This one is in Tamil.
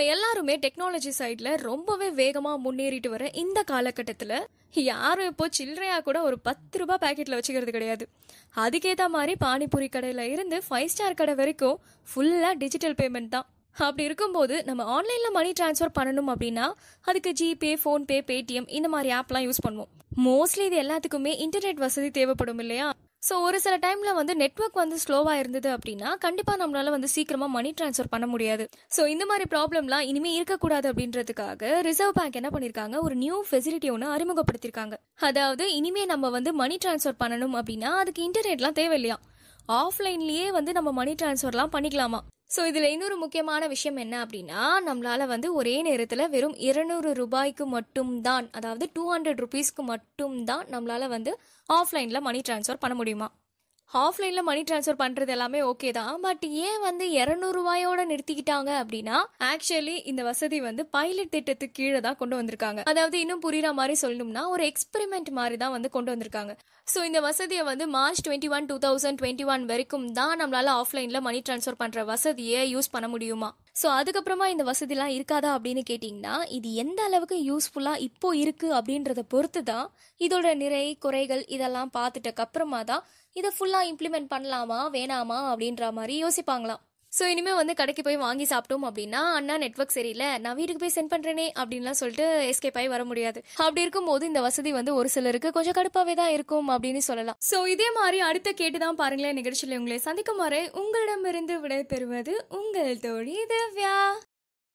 இப்போ எல்லாருமே டெக்னாலஜி சைடில் ரொம்பவே வேகமாக முன்னேறிட்டு வர இந்த காலகட்டத்தில் யாரும் இப்போ சில்லறையாக கூட ஒரு பத்து ரூபாய் பேக்கெட்டில் வச்சுக்கிறது கிடையாது அதுக்கேற்ற மாதிரி பானிபூரி கடையில் இருந்து ஃபைவ் ஸ்டார் கடை வரைக்கும் ஃபுல்லாக டிஜிட்டல் பேமெண்ட் தான் அப்படி இருக்கும்போது நம்ம ஆன்லைனில் மணி டிரான்ஸ்ஃபர் பண்ணணும் அப்படின்னா அதுக்கு ஜிபே ஃபோன்பே பேடிஎம் இந்த மாதிரி ஆப்லாம் யூஸ் பண்ணுவோம் மோஸ்ட்லி இது எல்லாத்துக்குமே இன்டர்நெட் வசதி தேவைப்படும் இல்லையா ஸோ ஒரு சில டைமில் வந்து நெட்ஒர்க் வந்து ஸ்லோவாக இருந்தது அப்படின்னா கண்டிப்பாக நம்மளால் வந்து சீக்கிரமாக மணி ட்ரான்ஸ்ஃபர் பண்ண முடியாது ஸோ இந்த மாதிரி ப்ராப்ளம்லாம் இனிமேல் இருக்கக்கூடாது அப்படின்றதுக்காக ரிசர்வ் பேங்க் என்ன பண்ணியிருக்காங்க ஒரு நியூ ஃபெசிலிட்டி ஒன்று அறிமுகப்படுத்தியிருக்காங்க அதாவது இனிமேல் நம்ம வந்து மணி ட்ரான்ஸ்ஃபர் பண்ணணும் அப்படின்னா அதுக்கு இன்டர்நெட்லாம் தேவையில்லையா ஆஃப்லைன்லேயே வந்து நம்ம மணி ட்ரான்ஸ்ஃபர்லாம் பண்ணிக்கலாமா ஸோ இதில் இன்னொரு முக்கியமான விஷயம் என்ன அப்படின்னா நம்மளால் வந்து ஒரே நேரத்தில் வெறும் இருநூறு ரூபாய்க்கு மட்டும்தான் அதாவது டூ ஹண்ட்ரட் ருபீஸ்க்கு மட்டும்தான் நம்மளால் வந்து ஆஃப்லைனில் மணி ட்ரான்ஸ்ஃபர் பண்ண முடியுமா ஆஃப்லைனில் மணி ட்ரான்ஸ்ஃபர் பண்ணுறது எல்லாமே ஓகே தான் பட் ஏன் வந்து இரநூறுவாயோட நிறுத்திக்கிட்டாங்க அப்படின்னா ஆக்சுவலி இந்த வசதி வந்து பைலட் திட்டத்துக்கு கீழே தான் கொண்டு வந்திருக்காங்க அதாவது இன்னும் புரியுற மாதிரி சொல்லணும்னா ஒரு எக்ஸ்பெரிமெண்ட் மாதிரி தான் வந்து கொண்டு வந்திருக்காங்க ஸோ இந்த வசதியை வந்து March twenty one two thousand twenty one வரைக்கும் தான் நம்மளால ஆஃப்லைனில் மணி ட்ரான்ஸ்ஃபர் பண்ணுற வசதியை யூஸ் பண்ண முடியுமா ஸோ அதுக்கப்புறமா இந்த வசதிலாம் இருக்காதா அப்படின்னு கேட்டிங்கன்னா இது எந்த அளவுக்கு யூஸ்ஃபுல்லாக இப்போது இருக்குது அப்படின்றத பொறுத்து தான் இதோட நிறை குறைகள் இதெல்லாம் பார்த்துட்டக்கப்புறமா தான் இதை ஃபுல்லாக இம்ப்ளிமெண்ட் பண்ணலாமா வேணாமா அப்படின்ற மாதிரி யோசிப்பாங்களாம் ஸோ இனிமேல் வந்து கடைக்கு போய் வாங்கி சாப்பிட்டோம் அப்படின்னா அண்ணா நெட்ஒர்க் சரியில்லை நான் வீட்டுக்கு போய் சென்ட் பண்ணுறேனே அப்படின்லாம் சொல்லிட்டு எஸ்கேப் ஆகி வர முடியாது அப்படி இருக்கும்போது இந்த வசதி வந்து ஒரு சிலருக்கு கொஞ்சம் கடுப்பாகவே தான் இருக்கும் அப்படின்னு சொல்லலாம் ஸோ இதே மாதிரி அடுத்த கேட்டு தான் பாருங்களேன் நிகழ்ச்சியில் உங்களை சந்திக்கும் வரை உங்களிடமிருந்து பெறுவது உங்கள் தோழி திவ்யா